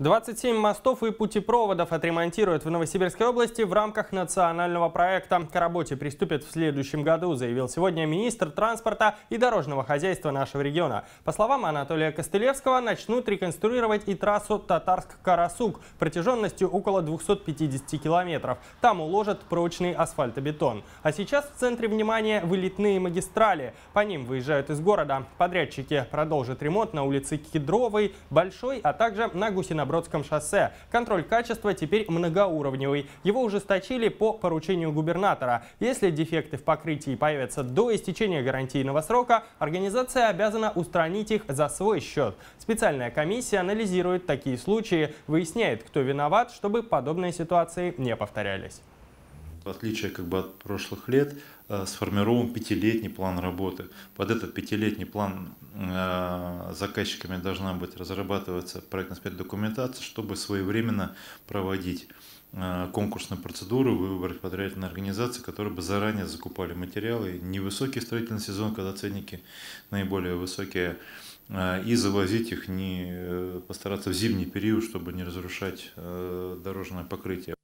27 мостов и путепроводов отремонтируют в Новосибирской области в рамках национального проекта. К работе приступят в следующем году, заявил сегодня министр транспорта и дорожного хозяйства нашего региона. По словам Анатолия Костылевского, начнут реконструировать и трассу Татарск-Карасук протяженностью около 250 километров. Там уложат прочный асфальтобетон. А сейчас в центре внимания вылетные магистрали. По ним выезжают из города. Подрядчики продолжат ремонт на улице Кедровой, Большой, а также на Гусиново на Бродском шоссе. Контроль качества теперь многоуровневый. Его ужесточили по поручению губернатора. Если дефекты в покрытии появятся до истечения гарантийного срока, организация обязана устранить их за свой счет. Специальная комиссия анализирует такие случаи, выясняет, кто виноват, чтобы подобные ситуации не повторялись. В отличие как бы, от прошлых лет, э, сформирован пятилетний план работы. Под этот пятилетний план Э, заказчиками должна быть разрабатываться проектно-спецдокументация, чтобы своевременно проводить э, конкурсную процедуру, выбрать подрядные организации, которые бы заранее закупали материалы, невысокий строительный сезон, когда ценники наиболее высокие, э, и завозить их, не постараться в зимний период, чтобы не разрушать дорожное покрытие.